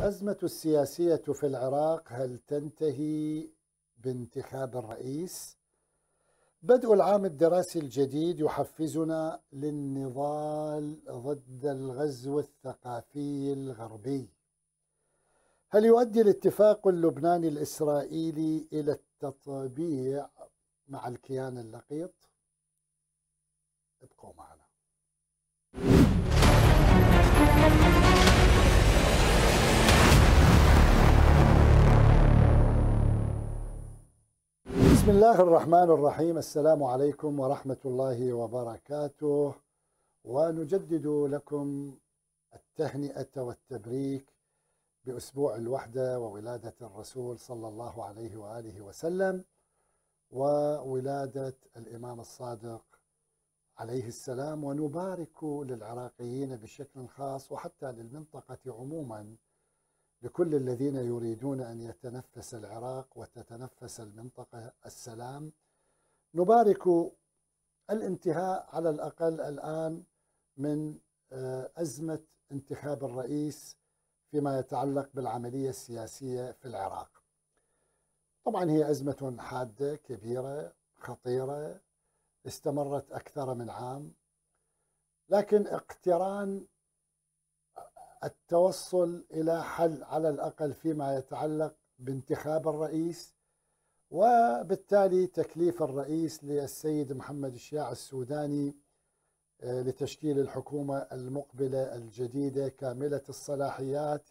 الأزمة السياسية في العراق هل تنتهي بانتخاب الرئيس؟ بدء العام الدراسي الجديد يحفزنا للنضال ضد الغزو الثقافي الغربي. هل يؤدي الاتفاق اللبناني الإسرائيلي إلى التطبيع مع الكيان اللقيط؟ ابقوا معنا. بسم الله الرحمن الرحيم السلام عليكم ورحمة الله وبركاته ونجدد لكم التهنئة والتبريك بأسبوع الوحدة وولادة الرسول صلى الله عليه وآله وسلم وولادة الإمام الصادق عليه السلام ونبارك للعراقيين بشكل خاص وحتى للمنطقة عموماً لكل الذين يريدون أن يتنفس العراق وتتنفس المنطقة السلام نبارك الانتهاء على الأقل الآن من آه، أزمة انتخاب الرئيس فيما يتعلق بالعملية السياسية في العراق طبعا هي أزمة حادة كبيرة خطيرة استمرت أكثر من عام لكن اقتران التوصل الى حل على الاقل فيما يتعلق بانتخاب الرئيس وبالتالي تكليف الرئيس للسيد محمد الشياع السوداني آه، لتشكيل الحكومه المقبله الجديده كامله الصلاحيات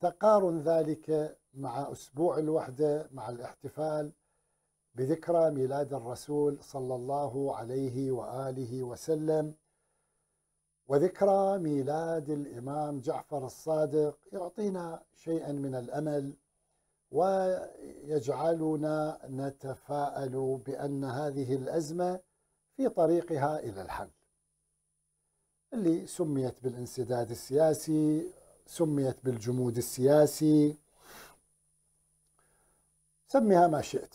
تقارن ذلك مع اسبوع الوحده مع الاحتفال بذكرى ميلاد الرسول صلى الله عليه واله وسلم وذكرى ميلاد الإمام جعفر الصادق يعطينا شيئا من الأمل ويجعلنا نتفاءل بأن هذه الأزمة في طريقها إلى الحل اللي سميت بالانسداد السياسي سميت بالجمود السياسي سميها ما شئت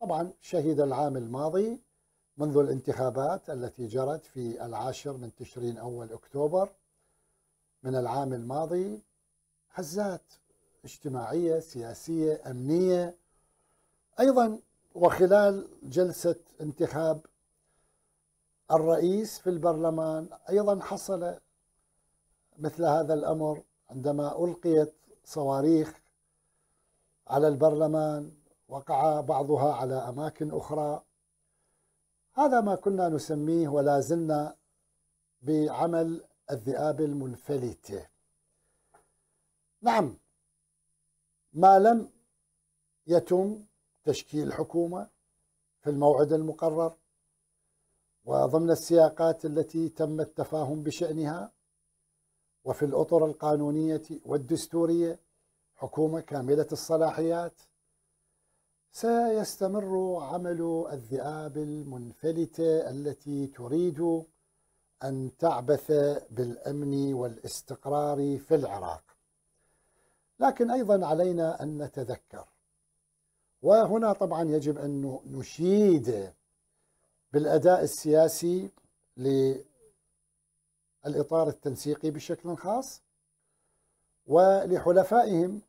طبعا شهد العام الماضي منذ الانتخابات التي جرت في العاشر من تشرين أول أكتوبر من العام الماضي هزات اجتماعية سياسية أمنية أيضا وخلال جلسة انتخاب الرئيس في البرلمان أيضا حصل مثل هذا الأمر عندما ألقيت صواريخ على البرلمان وقع بعضها على أماكن أخرى هذا ما كنا نسميه ولا زلنا بعمل الذئاب المنفلتة نعم ما لم يتم تشكيل حكومة في الموعد المقرر وضمن السياقات التي تم التفاهم بشأنها وفي الأطر القانونية والدستورية حكومة كاملة الصلاحيات سيستمر عمل الذئاب المنفلتة التي تريد أن تعبث بالأمن والاستقرار في العراق لكن أيضا علينا أن نتذكر وهنا طبعا يجب أن نشيد بالأداء السياسي للإطار التنسيقي بشكل خاص ولحلفائهم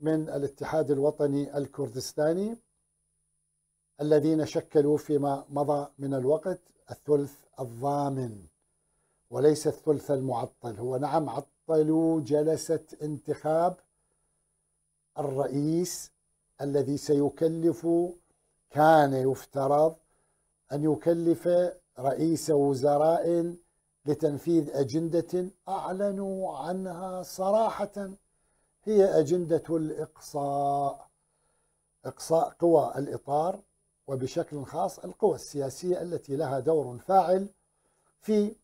من الاتحاد الوطني الكردستاني الذين شكلوا فيما مضى من الوقت الثلث الضامن وليس الثلث المعطل هو نعم عطلوا جلسة انتخاب الرئيس الذي سيكلف كان يفترض أن يكلف رئيس وزراء لتنفيذ أجندة أعلنوا عنها صراحة هي أجندة الإقصاء إقصاء قوى الإطار وبشكل خاص القوى السياسية التي لها دور فاعل في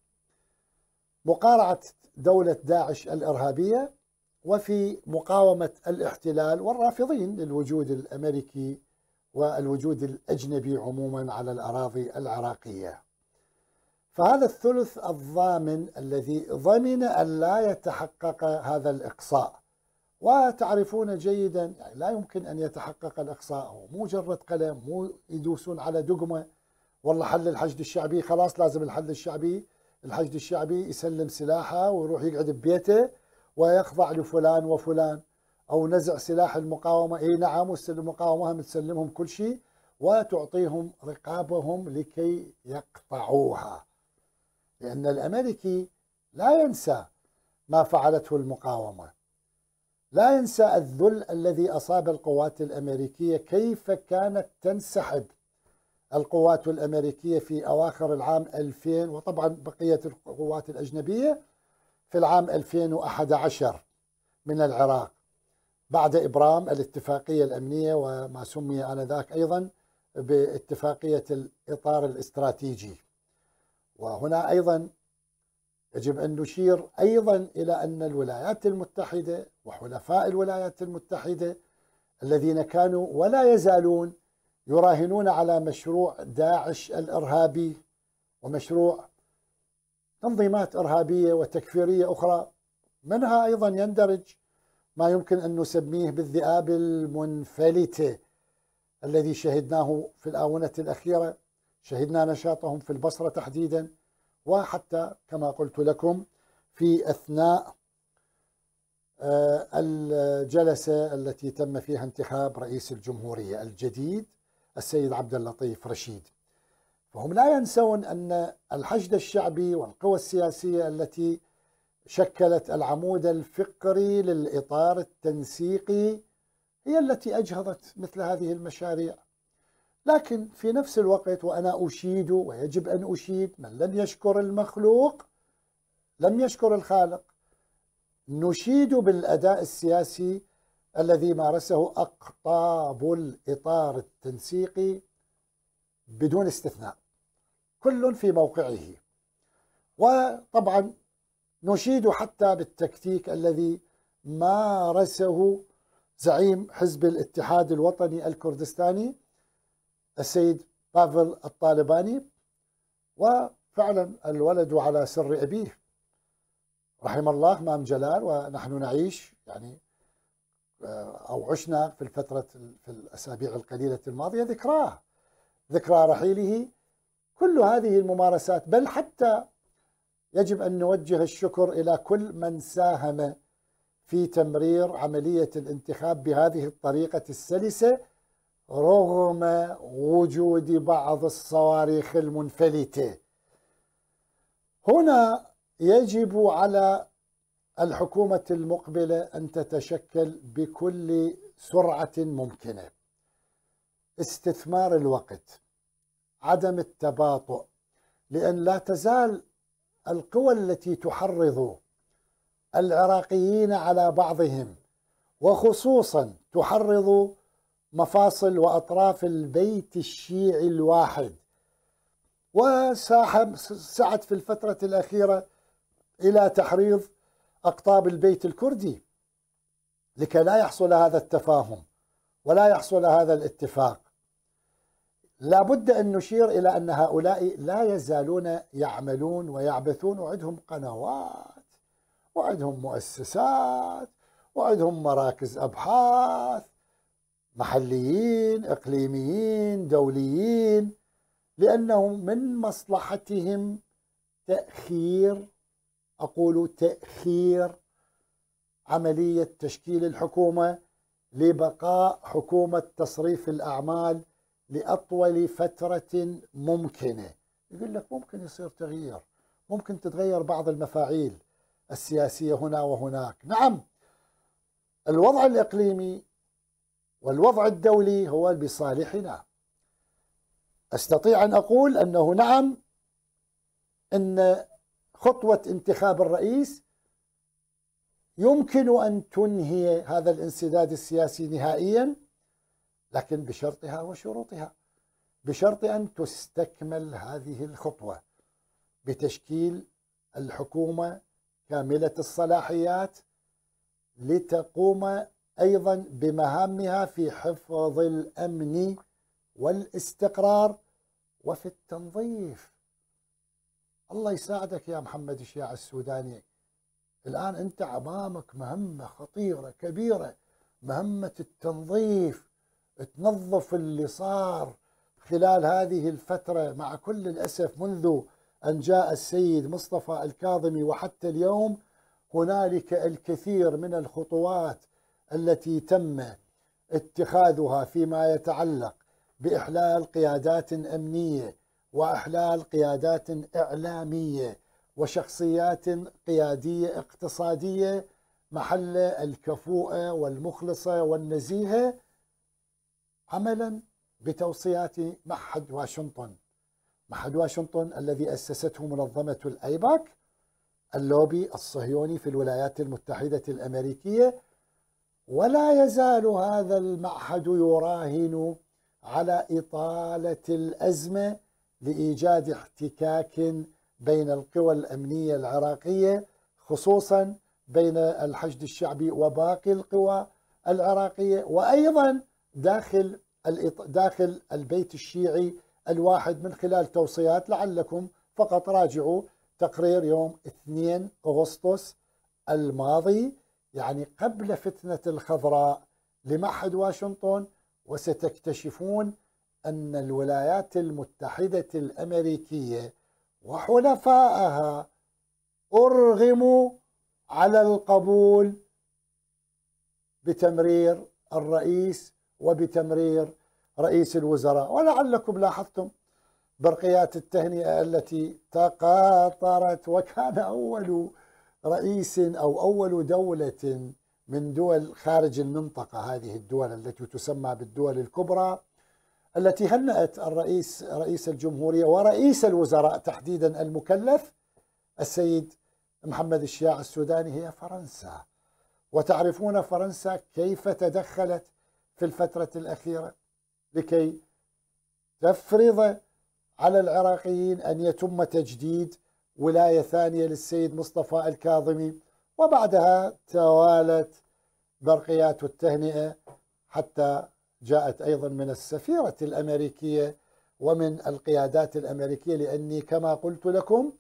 مقارعة دولة داعش الإرهابية وفي مقاومة الاحتلال والرافضين للوجود الأمريكي والوجود الأجنبي عموما على الأراضي العراقية فهذا الثلث الضامن الذي ضمن أن لا يتحقق هذا الإقصاء وتعرفون جيدا يعني لا يمكن أن يتحقق الإقصاء هو مو قلم مو يدوسون على دقمة والله حل الحشد الشعبي خلاص لازم الحل الشعبي الحشد الشعبي يسلم سلاحه ويروح يقعد ببيته ويخضع لفلان وفلان أو نزع سلاح المقاومة أي نعم المقاومة هم تسلمهم كل شيء وتعطيهم رقابهم لكي يقطعوها لأن الأمريكي لا ينسى ما فعلته المقاومة لا ينسى الذل الذي أصاب القوات الأمريكية كيف كانت تنسحب القوات الأمريكية في أواخر العام 2000 وطبعا بقية القوات الأجنبية في العام 2011 من العراق بعد إبرام الاتفاقية الأمنية وما سمي آنذاك أيضا باتفاقية الإطار الاستراتيجي وهنا أيضا يجب أن نشير أيضا إلى أن الولايات المتحدة وحلفاء الولايات المتحدة الذين كانوا ولا يزالون يراهنون على مشروع داعش الإرهابي ومشروع تنظيمات إرهابية وتكفيرية أخرى منها أيضا يندرج ما يمكن أن نسميه بالذئاب المنفلتة الذي شهدناه في الآونة الأخيرة شهدنا نشاطهم في البصرة تحديداً وحتى كما قلت لكم في أثناء آه، الجلسة التي تم فيها انتخاب رئيس الجمهورية الجديد السيد عبد اللطيف رشيد فهم لا ينسون أن الحشد الشعبي والقوى السياسية التي شكلت العمود الفقري للإطار التنسيقي هي التي أجهضت مثل هذه المشاريع لكن في نفس الوقت وأنا أشيد ويجب أن أشيد من لم يشكر المخلوق لم يشكر الخالق نشيد بالأداء السياسي الذي مارسه أقطاب الإطار التنسيقي بدون استثناء كل في موقعه وطبعا نشيد حتى بالتكتيك الذي مارسه زعيم حزب الاتحاد الوطني الكردستاني السيد بافل الطالباني وفعلا الولد على سر أبيه رحم الله مام جلال ونحن نعيش يعني آه، أو عشنا في الفترة في الأسابيع القليلة الماضية ذكراه ذكرى رحيله كل هذه الممارسات بل حتى يجب أن نوجه الشكر إلى كل من ساهم في تمرير عملية الانتخاب بهذه الطريقة السلسة رغم وجود بعض الصواريخ المنفلته هنا يجب على الحكومه المقبله ان تتشكل بكل سرعه ممكنه استثمار الوقت عدم التباطؤ لان لا تزال القوى التي تحرض العراقيين على بعضهم وخصوصا تحرض مفاصل وأطراف البيت الشيعي الواحد وسعت في الفترة الأخيرة إلى تحريض أقطاب البيت الكردي لكي لا يحصل هذا التفاهم ولا يحصل هذا الاتفاق لا بد أن نشير إلى أن هؤلاء لا يزالون يعملون ويعبثون وعندهم قنوات وعندهم مؤسسات وعندهم مراكز أبحاث محليين اقليميين دوليين لانه من مصلحتهم تاخير اقول تاخير عمليه تشكيل الحكومه لبقاء حكومه تصريف الاعمال لاطول فتره ممكنه يقول لك ممكن يصير تغيير ممكن تتغير بعض المفاعيل السياسيه هنا وهناك نعم الوضع الاقليمي والوضع الدولي هو بصالحنا استطيع ان اقول انه نعم ان خطوه انتخاب الرئيس يمكن ان تنهي هذا الانسداد السياسي نهائيا لكن بشرطها وشروطها بشرط ان تستكمل هذه الخطوه بتشكيل الحكومه كامله الصلاحيات لتقوم أيضا بمهامها في حفظ الأمن والاستقرار وفي التنظيف الله يساعدك يا محمد الشيعة السوداني الآن أنت أمامك مهمة خطيرة كبيرة مهمة التنظيف تنظف اللي صار خلال هذه الفترة مع كل الأسف منذ أن جاء السيد مصطفى الكاظمي وحتى اليوم هنالك الكثير من الخطوات التي تم اتخاذها فيما يتعلق باحلال قيادات امنيه واحلال قيادات اعلاميه وشخصيات قياديه اقتصاديه محل الكفوءه والمخلصه والنزيهه عملا بتوصيات معهد واشنطن معهد واشنطن الذي اسسته منظمه الايباك اللوبي الصهيوني في الولايات المتحده الامريكيه ولا يزال هذا المعهد يراهن على إطالة الأزمة لإيجاد احتكاك بين القوى الأمنية العراقية خصوصا بين الحشد الشعبي وباقي القوى العراقية وأيضا داخل داخل البيت الشيعي الواحد من خلال توصيات لعلكم فقط راجعوا تقرير يوم 2 أغسطس الماضي يعني قبل فتنة الخضراء لمعهد واشنطن وستكتشفون أن الولايات المتحدة الأمريكية وحلفائها أرغموا على القبول بتمرير الرئيس وبتمرير رئيس الوزراء ولعلكم لاحظتم برقيات التهنئة التي تقاطرت وكان أول رئيس أو أول دولة من دول خارج المنطقة هذه الدول التي تسمى بالدول الكبرى التي هنأت الرئيس رئيس الجمهورية ورئيس الوزراء تحديدا المكلف السيد محمد الشياع السوداني هي فرنسا وتعرفون فرنسا كيف تدخلت في الفترة الأخيرة لكي تفرض على العراقيين أن يتم تجديد ولاية ثانية للسيد مصطفى الكاظمي وبعدها توالت برقيات التهنئة حتى جاءت أيضا من السفيرة الأمريكية ومن القيادات الأمريكية لأني كما قلت لكم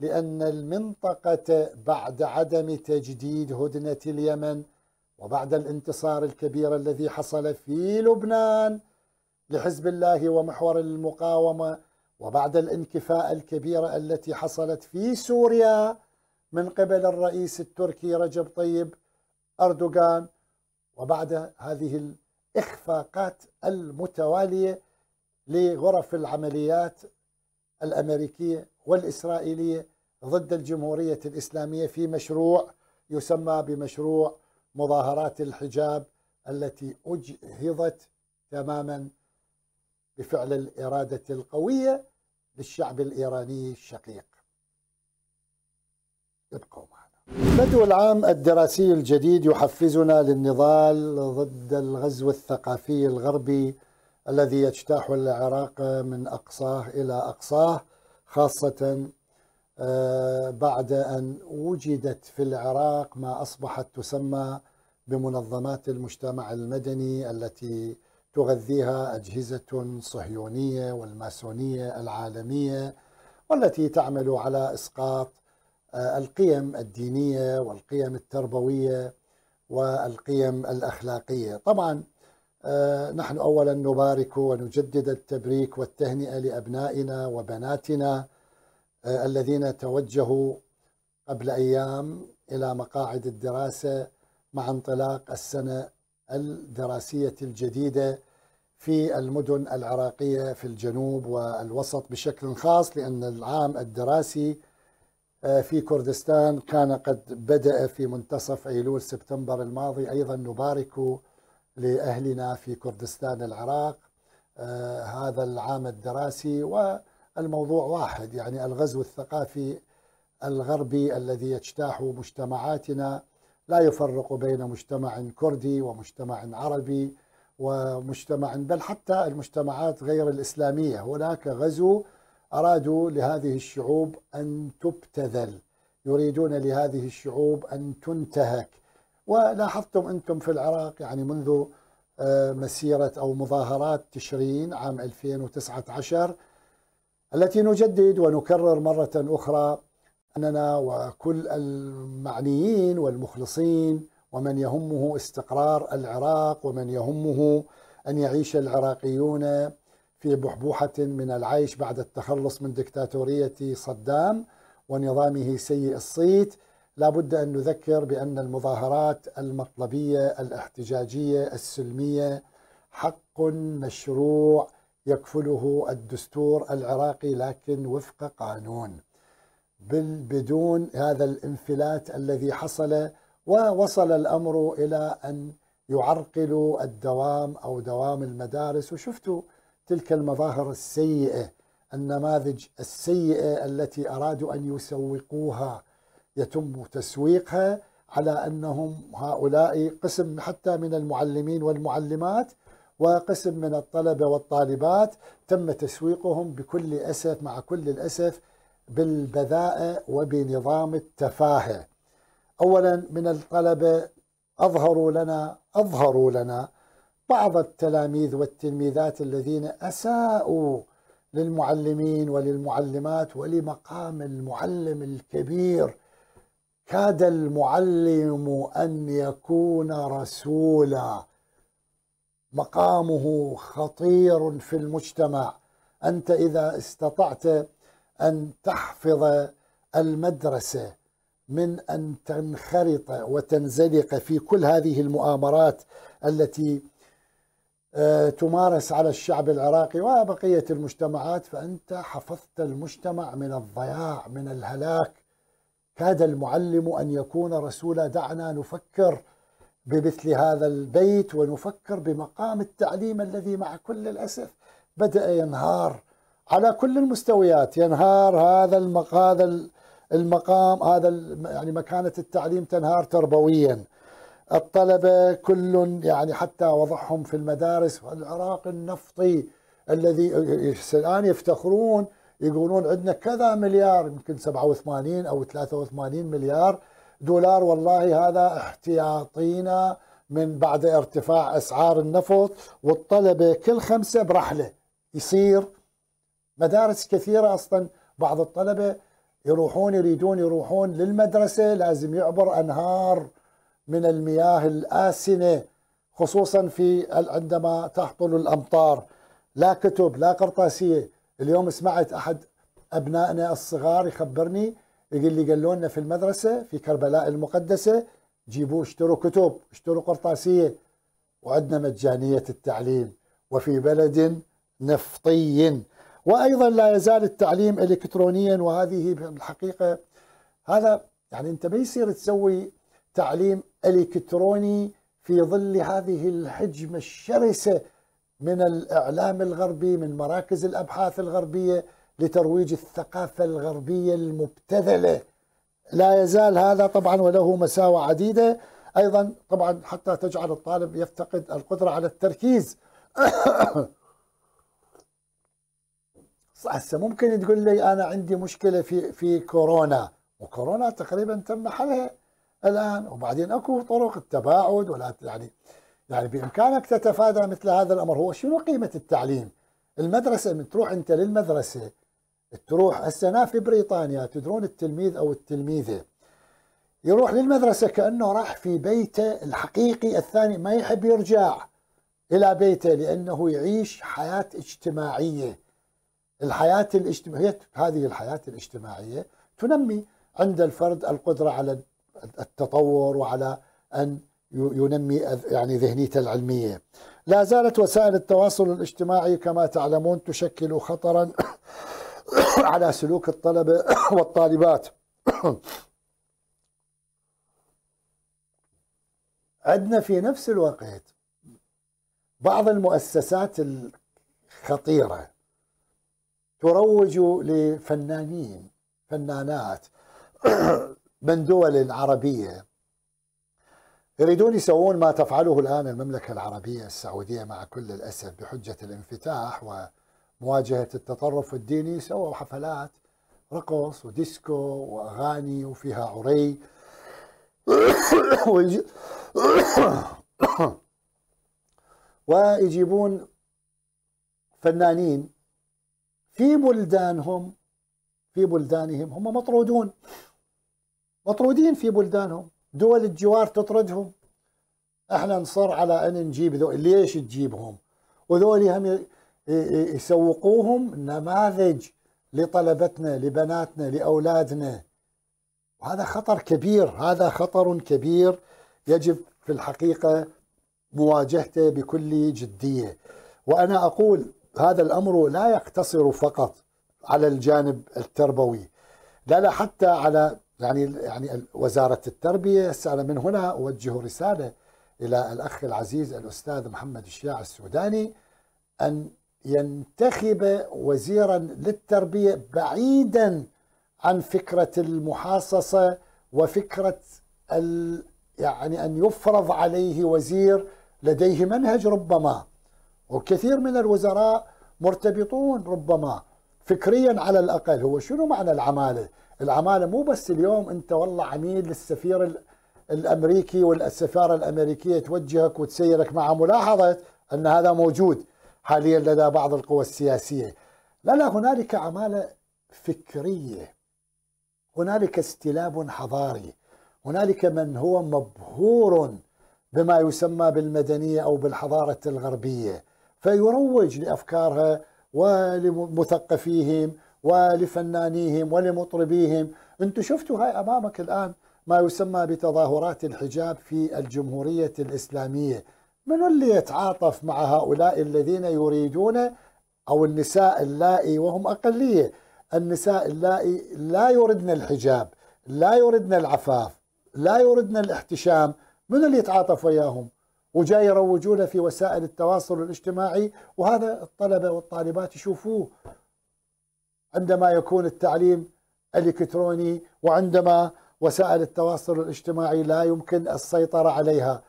لأن المنطقة بعد عدم تجديد هدنة اليمن وبعد الانتصار الكبير الذي حصل في لبنان لحزب الله ومحور المقاومه وبعد الانكفاء الكبيرة التي حصلت في سوريا من قبل الرئيس التركي رجب طيب أردوغان وبعد هذه الإخفاقات المتوالية لغرف العمليات الأمريكية والإسرائيلية ضد الجمهورية الإسلامية في مشروع يسمى بمشروع مظاهرات الحجاب التي أجهضت تماما بفعل الإرادة القوية للشعب الإيراني الشقيق ابقوا معنا البدء العام الدراسي الجديد يحفزنا للنضال ضد الغزو الثقافي الغربي الذي يجتاح العراق من أقصاه إلى أقصاه خاصة آه، بعد أن وجدت في العراق ما أصبحت تسمى بمنظمات المجتمع المدني التي تغذيها أجهزة صهيونية والماسونية العالمية والتي تعمل على إسقاط آه، القيم الدينية والقيم التربوية والقيم الأخلاقية طبعا آه، نحن أولا نبارك ونجدد التبريك والتهنئة لأبنائنا وبناتنا آه، الذين توجهوا قبل أيام إلى مقاعد الدراسة مع انطلاق السنة الدراسية الجديدة في المدن العراقية في الجنوب والوسط بشكل خاص لأن العام الدراسي آه، في كردستان كان قد بدأ في منتصف أيلول سبتمبر الماضي أيضا نبارك لأهلنا في كردستان العراق آه، هذا العام الدراسي والموضوع واحد يعني الغزو الثقافي الغربي الذي يجتاح مجتمعاتنا لا يفرق بين مجتمع كردي ومجتمع عربي ومجتمع بل حتى المجتمعات غير الإسلامية هناك غزو أرادوا لهذه الشعوب أن تبتذل يريدون لهذه الشعوب أن تنتهك ولاحظتم أنتم في العراق يعني منذ آه، مسيرة أو مظاهرات تشرين عام 2019 التي نجدد ونكرر مرة أخرى أننا وكل المعنيين والمخلصين ومن يهمه استقرار العراق ومن يهمه أن يعيش العراقيون في بحبوحة من العيش بعد التخلص من دكتاتورية صدام ونظامه سيء الصيت لا بد أن نذكر بأن المظاهرات المطلبية الاحتجاجية السلمية حق مشروع يكفله الدستور العراقي لكن وفق قانون بدون هذا الانفلات الذي حصل ووصل الامر الى ان يعرقلوا الدوام او دوام المدارس وشفتوا تلك المظاهر السيئه النماذج السيئه التي ارادوا ان يسوقوها يتم تسويقها على انهم هؤلاء قسم حتى من المعلمين والمعلمات وقسم من الطلبه والطالبات تم تسويقهم بكل اسف مع كل الاسف بالبذائع وبنظام التفاهة أولا من الطلبة أظهروا لنا أظهروا لنا بعض التلاميذ والتلميذات الذين أساءوا للمعلمين وللمعلمات ولمقام المعلم الكبير كاد المعلم أن يكون رسولا مقامه خطير في المجتمع أنت إذا استطعت ان تحفظ المدرسه من ان تنخرط وتنزلق في كل هذه المؤامرات التي آه، تمارس على الشعب العراقي وبقيه المجتمعات فانت حفظت المجتمع من الضياع من الهلاك كاد المعلم ان يكون رسولا دعنا نفكر بمثل هذا البيت ونفكر بمقام التعليم الذي مع كل الاسف بدا ينهار على كل المستويات ينهار هذا المق... هذا المقام هذا يعني مكانه التعليم تنهار تربويا الطلبه كل يعني حتى وضعهم في المدارس العراق النفطي الذي الان يفتخرون يقولون عندنا كذا مليار يمكن 87 او 83 مليار دولار والله هذا احتياطينا من بعد ارتفاع اسعار النفط والطلبه كل خمسه برحله يصير مدارس كثيرة أصلا بعض الطلبة يروحون يريدون يروحون للمدرسة لازم يعبر أنهار من المياه الآسنة خصوصا في عندما تهطل الأمطار لا كتب لا قرطاسية اليوم سمعت أحد أبنائنا الصغار يخبرني يقول لي قالوا لنا في المدرسة في كربلاء المقدسة جيبوا اشتروا كتب اشتروا قرطاسية وعندنا مجانية التعليم وفي بلد نفطي وايضا لا يزال التعليم الكترونيا وهذه بالحقيقه هذا يعني انت ما يصير تسوي تعليم الكتروني في ظل هذه الحجمه الشرسه من الاعلام الغربي من مراكز الابحاث الغربيه لترويج الثقافه الغربيه المبتذله لا يزال هذا طبعا وله مساوئ عديده ايضا طبعا حتى تجعل الطالب يفتقد القدره على التركيز هسه ممكن تقول لي انا عندي مشكله في في كورونا وكورونا تقريبا تم حلها الان وبعدين اكو طرق التباعد ولا يعني يعني بامكانك تتفادى مثل هذا الامر هو شنو قيمه التعليم؟ المدرسه من تروح انت للمدرسه تروح هسه في بريطانيا تدرون التلميذ او التلميذه يروح للمدرسه كانه راح في بيته الحقيقي الثاني ما يحب يرجع الى بيته لانه يعيش حياه اجتماعيه الحياة الاجتماعية هذه الحياة الاجتماعية تنمي عند الفرد القدرة على التطور وعلى أن ينمي يعني ذهنيته العلمية لا زالت وسائل التواصل الاجتماعي كما تعلمون تشكل خطرا على سلوك الطلبة والطالبات عندنا في نفس الوقت بعض المؤسسات الخطيرة تروج لفنانين فنانات من دول عربية يريدون يسوون ما تفعله الآن المملكة العربية السعودية مع كل الأسف بحجة الانفتاح ومواجهة التطرف الديني سووا حفلات رقص وديسكو وأغاني وفيها عري ويجيبون فنانين في بلدانهم في بلدانهم هم مطرودون مطرودين في بلدانهم دول الجوار تطردهم احنا نصر على ان نجيب ذول ليش تجيبهم وذول هم يسوقوهم نماذج لطلبتنا لبناتنا لاولادنا وهذا خطر كبير هذا خطر كبير يجب في الحقيقه مواجهته بكل جديه وانا اقول هذا الأمر لا يقتصر فقط على الجانب التربوي لا لا حتى على يعني يعني وزارة التربية أنا من هنا أوجه رسالة إلى الأخ العزيز الأستاذ محمد الشياع السوداني أن ينتخب وزيرا للتربية بعيدا عن فكرة المحاصصة وفكرة ال يعني أن يفرض عليه وزير لديه منهج ربما وكثير من الوزراء مرتبطون ربما فكريا على الاقل هو شنو معنى العماله؟ العماله مو بس اليوم انت والله عميل للسفير الامريكي والسفاره الامريكيه توجهك وتسيرك مع ملاحظه ان هذا موجود حاليا لدى بعض القوى السياسيه. لا لا هنالك عماله فكريه. هنالك استلاب حضاري. هنالك من هو مبهور بما يسمى بالمدنيه او بالحضاره الغربيه. فيروج لافكارها ولمثقفيهم ولفنانيهم ولمطربيهم انتم شفتوا هاي امامك الان ما يسمى بتظاهرات الحجاب في الجمهوريه الاسلاميه من اللي يتعاطف مع هؤلاء الذين يريدون او النساء اللائي وهم اقليه النساء اللائي لا يردن الحجاب لا يردن العفاف لا يردن الاحتشام من اللي يتعاطف وياهم وجاي يروجونه في وسائل التواصل الاجتماعي وهذا الطلبة والطالبات يشوفوه عندما يكون التعليم الكتروني وعندما وسائل التواصل الاجتماعي لا يمكن السيطرة عليها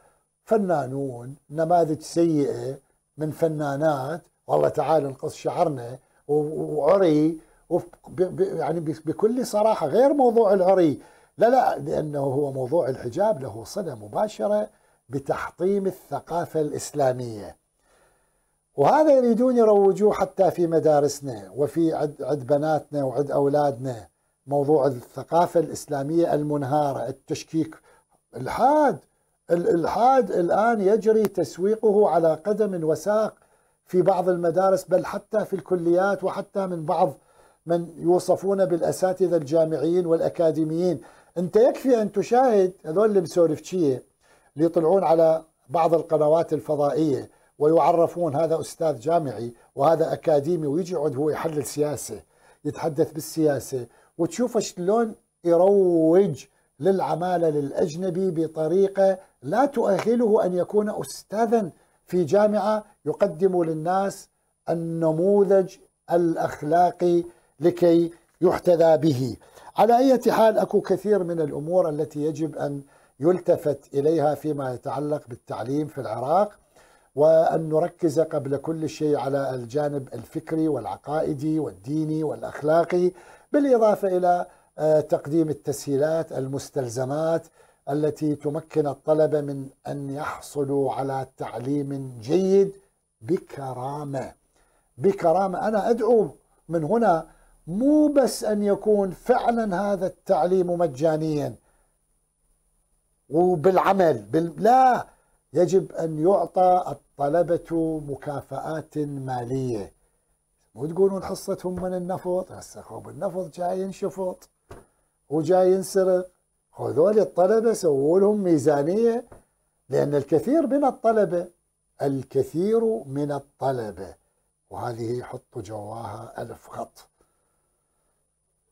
فنانون نماذج سيئة من فنانات والله تعال نقص شعرنا وعري يعني بكل صراحة غير موضوع العري لا لا لأنه هو موضوع الحجاب له صلة مباشرة بتحطيم الثقافة الإسلامية وهذا يريدون يروجوه حتى في مدارسنا وفي عد, بناتنا وعد أولادنا موضوع الثقافة الإسلامية المنهارة التشكيك الحاد الإلحاد الآن يجري تسويقه على قدم وساق في بعض المدارس بل حتى في الكليات وحتى من بعض من يوصفون بالأساتذة الجامعيين والأكاديميين أنت يكفي أن تشاهد هذول المسولفشية ليطلعون على بعض القنوات الفضائية ويعرفون هذا أستاذ جامعي وهذا أكاديمي ويجي يقعد هو يحلل سياسة يتحدث بالسياسة وتشوف شلون يروج للعمالة للأجنبي بطريقة لا تؤهله أن يكون أستاذا في جامعة يقدم للناس النموذج الأخلاقي لكي يحتذى به على أي حال أكو كثير من الأمور التي يجب أن يلتفت اليها فيما يتعلق بالتعليم في العراق وان نركز قبل كل شيء على الجانب الفكري والعقائدي والديني والاخلاقي بالاضافه الى آه، تقديم التسهيلات المستلزمات التي تمكن الطلبه من ان يحصلوا على تعليم جيد بكرامه بكرامه انا ادعو من هنا مو بس ان يكون فعلا هذا التعليم مجانيا وبالعمل بال... لا يجب أن يعطى الطلبة مكافآت مالية مو تقولون حصتهم من النفط هسه خوب النفط جاي ينشفط وجاي ينسرق هذول الطلبة سووا لهم ميزانية لأن الكثير من الطلبة الكثير من الطلبة وهذه حط جواها ألف خط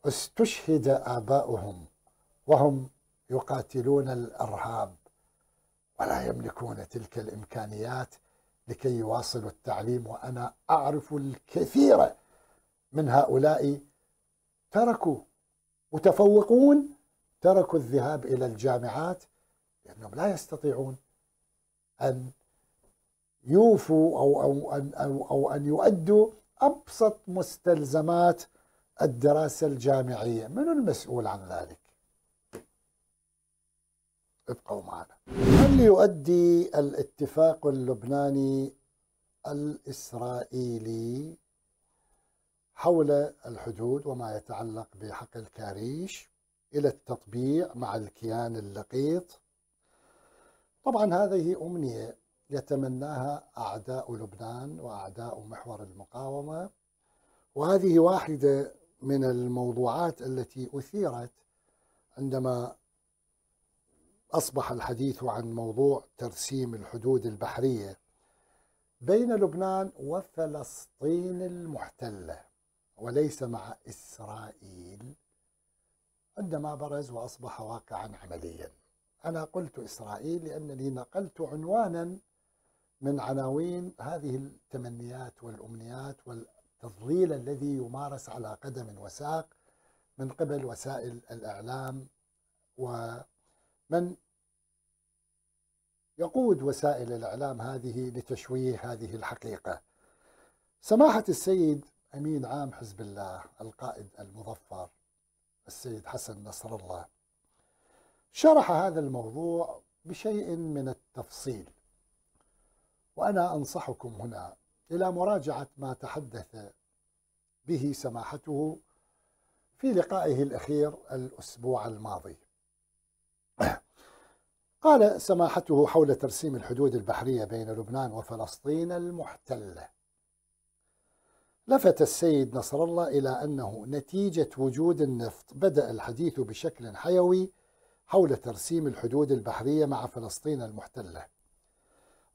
استشهد آباؤهم وهم يقاتلون الارهاب ولا يملكون تلك الامكانيات لكي يواصلوا التعليم وانا اعرف الكثير من هؤلاء تركوا متفوقون تركوا الذهاب الى الجامعات لانهم لا يستطيعون ان يوفوا او او ان او, أو ان يؤدوا ابسط مستلزمات الدراسه الجامعيه، من المسؤول عن ذلك؟ ابقوا معنا هل يؤدي الاتفاق اللبناني الإسرائيلي حول الحدود وما يتعلق بحق الكاريش إلى التطبيع مع الكيان اللقيط طبعا هذه أمنية يتمناها أعداء لبنان وأعداء محور المقاومة وهذه واحدة من الموضوعات التي أثيرت عندما أصبح الحديث عن موضوع ترسيم الحدود البحرية بين لبنان وفلسطين المحتلة وليس مع إسرائيل عندما برز وأصبح واقعا عمليا أنا قلت إسرائيل لأنني نقلت عنوانا من عناوين هذه التمنيات والأمنيات والتضليل الذي يمارس على قدم وساق من قبل وسائل الإعلام ومن يقود وسائل الإعلام هذه لتشويه هذه الحقيقة سماحة السيد أمين عام حزب الله القائد المظفر السيد حسن نصر الله شرح هذا الموضوع بشيء من التفصيل وأنا أنصحكم هنا إلى مراجعة ما تحدث به سماحته في لقائه الأخير الأسبوع الماضي قال سماحته حول ترسيم الحدود البحرية بين لبنان وفلسطين المحتلة لفت السيد نصر الله إلى أنه نتيجة وجود النفط بدأ الحديث بشكل حيوي حول ترسيم الحدود البحرية مع فلسطين المحتلة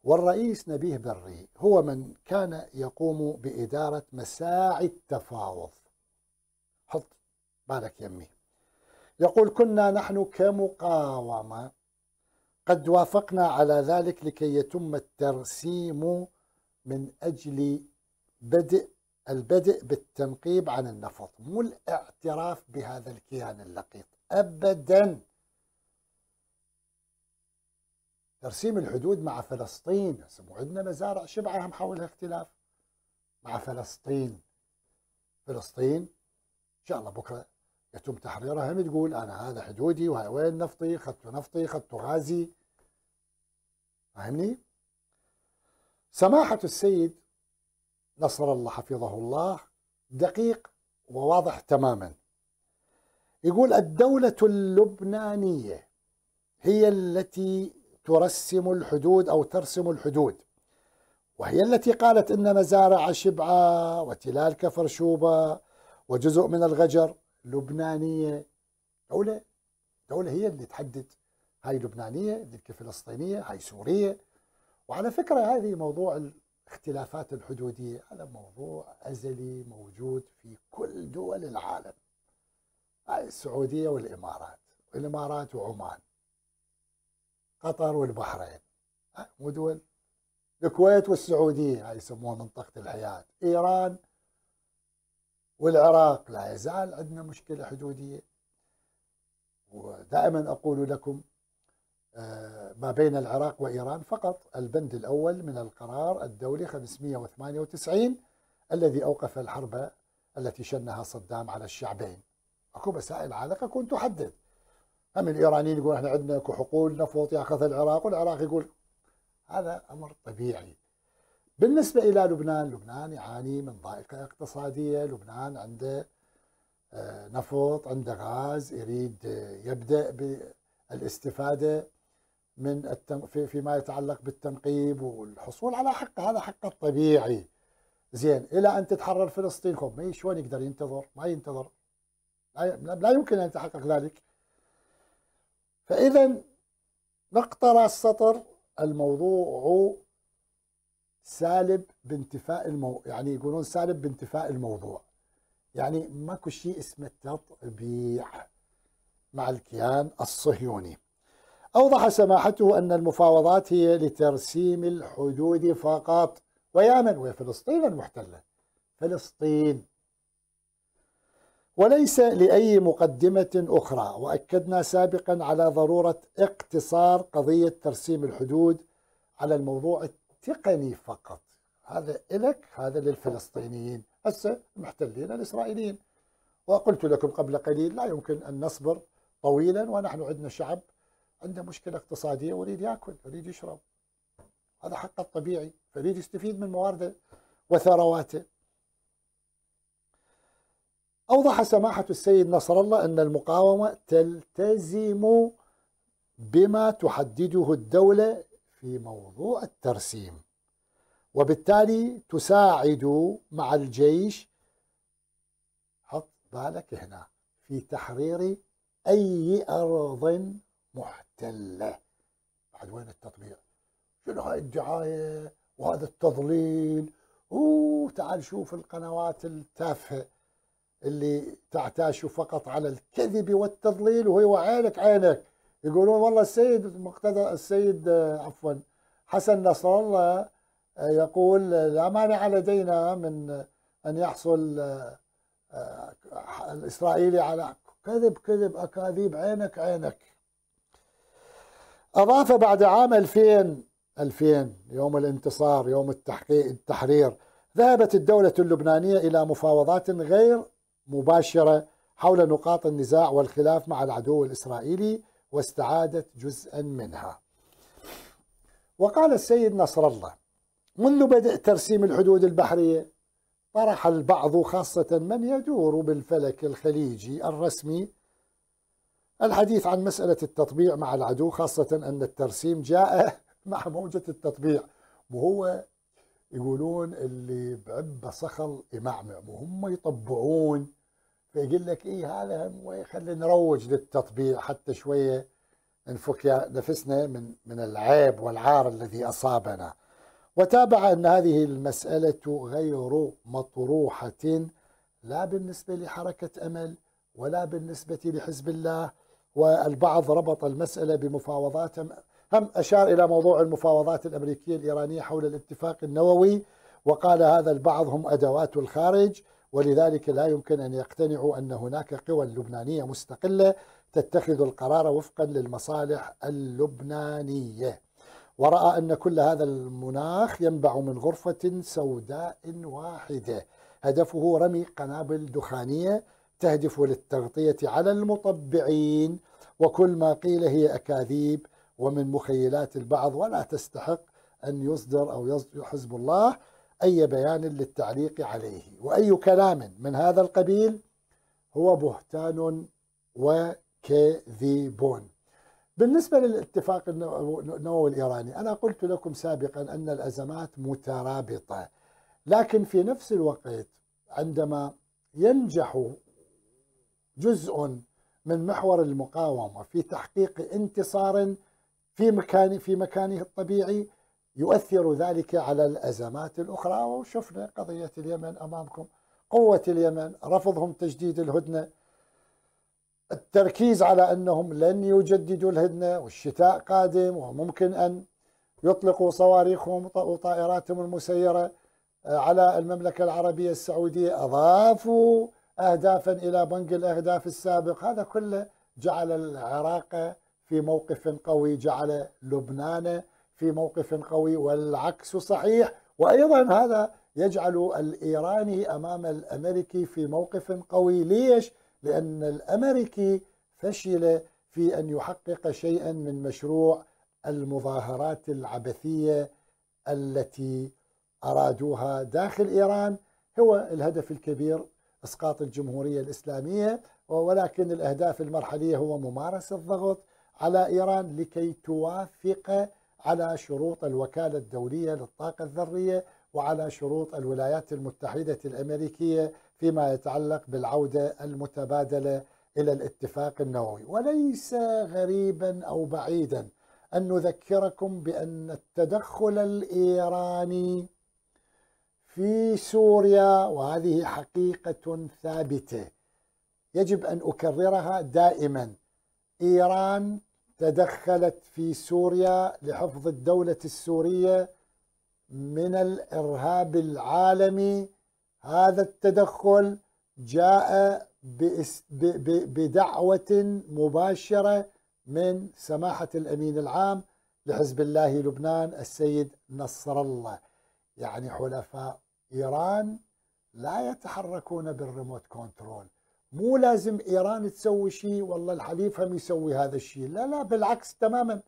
والرئيس نبيه بري هو من كان يقوم بإدارة مساعي التفاوض حط بالك يمي يقول كنا نحن كمقاومة قد وافقنا على ذلك لكي يتم الترسيم من أجل بدء البدء بالتنقيب عن النفط مو الاعتراف بهذا الكيان اللقيط أبدا ترسيم الحدود مع فلسطين عندنا مزارع شبعة هم حولها اختلاف مع فلسطين فلسطين إن شاء الله بكرة يتم تحريرها هم تقول أنا هذا حدودي وهذا وين نفطي خدت نفطي خدت غازي فاهمني؟ سماحة السيد نصر الله حفظه الله دقيق وواضح تماما يقول الدولة اللبنانية هي التي ترسم الحدود أو ترسم الحدود وهي التي قالت إن مزارع شبعة وتلال كفر شوبة وجزء من الغجر لبنانية دولة دولة هي اللي تحدد هاي لبنانية ذيك فلسطينية هاي سورية وعلى فكرة هذه موضوع الاختلافات الحدودية هذا موضوع أزلي موجود في كل دول العالم هاي السعودية والإمارات الإمارات وعمان قطر والبحرين مو دول الكويت والسعودية هاي يسموها منطقة الحياة إيران والعراق لا يزال عندنا مشكلة حدودية ودائما أقول لكم آه، ما بين العراق وإيران فقط البند الأول من القرار الدولي 598 الذي أوقف الحرب التي شنها صدام على الشعبين اكو مسائل عالقه كنت تحدد هم الايرانيين يقول احنا عندنا حقول نفط يأخذ العراق والعراق يقول هذا امر طبيعي بالنسبه الى لبنان لبنان يعاني من ضائقه اقتصاديه لبنان عنده آه، نفط عنده غاز يريد آه، يبدا بالاستفاده من التن... في فيما يتعلق بالتنقيب والحصول على حق هذا حق الطبيعي زين الى ان تتحرر فلسطين خب شلون يقدر ينتظر؟ ما ينتظر لا يمكن ان يتحقق ذلك فاذا راس السطر الموضوع سالب بانتفاء المو... يعني يقولون سالب بانتفاء الموضوع يعني ماكو شيء اسمه تطبيع مع الكيان الصهيوني أوضح سماحته أن المفاوضات هي لترسيم الحدود فقط ويا من وفلسطين المحتلة فلسطين وليس لأي مقدمة أخرى وأكدنا سابقا على ضرورة اقتصار قضية ترسيم الحدود على الموضوع التقني فقط هذا إلك هذا للفلسطينيين هسه محتلين الإسرائيليين وقلت لكم قبل قليل لا يمكن أن نصبر طويلا ونحن عندنا شعب عنده مشكله اقتصاديه ويريد ياكل يريد يشرب هذا حقه الطبيعي فيريد يستفيد من موارده وثرواته أوضح سماحة السيد نصر الله أن المقاومة تلتزم بما تحدده الدولة في موضوع الترسيم وبالتالي تساعد مع الجيش حط بالك هنا في تحرير أي أرض محتلة تله بعد وين التطبيع شنو هاي الدعايه وهذا التضليل اوه تعال شوف القنوات التافهه اللي تعتاش فقط على الكذب والتضليل وهي عينك عينك يقولون والله السيد مقتدى السيد آه، عفوا حسن نصر الله آه، يقول آه، لا مانع لدينا من ان يحصل الاسرائيلي على كذب كذب اكاذيب عينك عينك أضاف بعد عام 2000 2000 يوم الانتصار يوم التحقيق التحرير ذهبت الدولة اللبنانية إلى مفاوضات غير مباشرة حول نقاط النزاع والخلاف مع العدو الإسرائيلي واستعادت جزءا منها وقال السيد نصر الله منذ بدء ترسيم الحدود البحرية طرح البعض خاصة من يدور بالفلك الخليجي الرسمي الحديث عن مسألة التطبيع مع العدو خاصة أن الترسيم جاء مع موجة التطبيع وهو يقولون اللي بعبه صخل يمعمع وهم يطبعون فيقول لك ايه هذا هم خلينا نروج للتطبيع حتى شويه نفك نفسنا من من العيب والعار الذي اصابنا وتابع ان هذه المساله غير مطروحه لا بالنسبه لحركه امل ولا بالنسبه لحزب الله والبعض ربط المسألة بمفاوضات هم أشار إلى موضوع المفاوضات الأمريكية الإيرانية حول الاتفاق النووي وقال هذا البعض هم أدوات الخارج ولذلك لا يمكن أن يقتنعوا أن هناك قوى لبنانية مستقلة تتخذ القرار وفقا للمصالح اللبنانية ورأى أن كل هذا المناخ ينبع من غرفة سوداء واحدة هدفه رمي قنابل دخانية تهدف للتغطية على المطبعين وكل ما قيل هي أكاذيب ومن مخيلات البعض ولا تستحق أن يصدر أو يحزب حزب الله أي بيان للتعليق عليه وأي كلام من هذا القبيل هو بهتان وكذب بالنسبة للاتفاق النووي الإيراني أنا قلت لكم سابقا أن الأزمات مترابطة لكن في نفس الوقت عندما ينجح جزء من محور المقاومة في تحقيق انتصار في مكان في مكانه الطبيعي يؤثر ذلك على الأزمات الأخرى وشفنا قضية اليمن أمامكم قوة اليمن رفضهم تجديد الهدنة التركيز على أنهم لن يجددوا الهدنة والشتاء قادم وممكن أن يطلقوا صواريخهم وطائراتهم المسيرة آه، على المملكة العربية السعودية أضافوا أهدافا إلى بنك الأهداف السابق هذا كله جعل العراق في موقف قوي جعل لبنان في موقف قوي والعكس صحيح وأيضا هذا يجعل الإيراني أمام الأمريكي في موقف قوي ليش؟ لأن الأمريكي فشل في أن يحقق شيئا من مشروع المظاهرات العبثية التي أرادوها داخل إيران هو الهدف الكبير إسقاط الجمهورية الإسلامية ولكن الأهداف المرحلية هو ممارسة الضغط على إيران لكي توافق على شروط الوكالة الدولية للطاقة الذرية وعلى شروط الولايات المتحدة الأمريكية فيما يتعلق بالعودة المتبادلة إلى الاتفاق النووي وليس غريبا أو بعيدا أن نذكركم بأن التدخل الإيراني في سوريا وهذه حقيقة ثابتة يجب أن أكررها دائما إيران تدخلت في سوريا لحفظ الدولة السورية من الإرهاب العالمي هذا التدخل جاء بدعوة مباشرة من سماحة الأمين العام لحزب الله لبنان السيد نصر الله يعني حلفاء إيران لا يتحركون بالريموت كنترول مو لازم إيران تسوي شيء والله الحليف هم يسوي هذا الشيء لا لا بالعكس تماما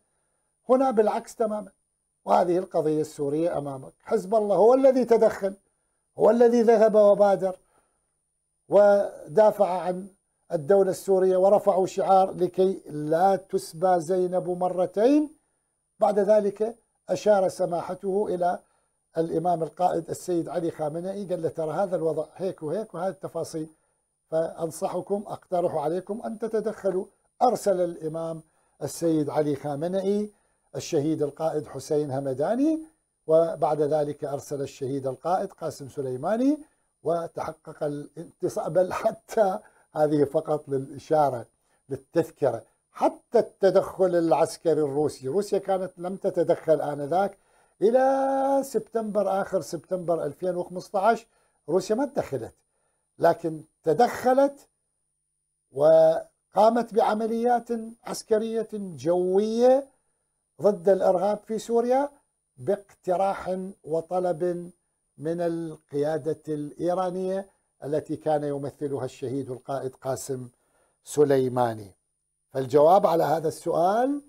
هنا بالعكس تماما وهذه القضية السورية أمامك حزب الله هو الذي تدخل هو الذي ذهب وبادر ودافع عن الدولة السورية ورفعوا شعار لكي لا تسبى زينب مرتين بعد ذلك أشار سماحته إلى الإمام القائد السيد علي خامنئي قال له ترى هذا الوضع هيك وهيك وهذه التفاصيل فأنصحكم أقترح عليكم أن تتدخلوا أرسل الإمام السيد علي خامنئي الشهيد القائد حسين همداني وبعد ذلك أرسل الشهيد القائد قاسم سليماني وتحقق الانتصار بل حتى هذه فقط للإشارة للتذكرة حتى التدخل العسكري الروسي روسيا كانت لم تتدخل آنذاك الى سبتمبر اخر سبتمبر 2015 روسيا ما تدخلت لكن تدخلت وقامت بعمليات عسكريه جويه ضد الارهاب في سوريا باقتراح وطلب من القياده الايرانيه التي كان يمثلها الشهيد القائد قاسم سليماني فالجواب على هذا السؤال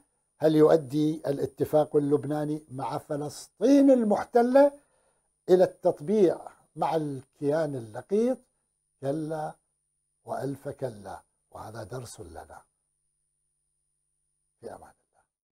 هل يؤدي الاتفاق اللبناني مع فلسطين المحتلة إلى التطبيع مع الكيان اللقيط كلا وألف كلا وهذا درس لنا في أمان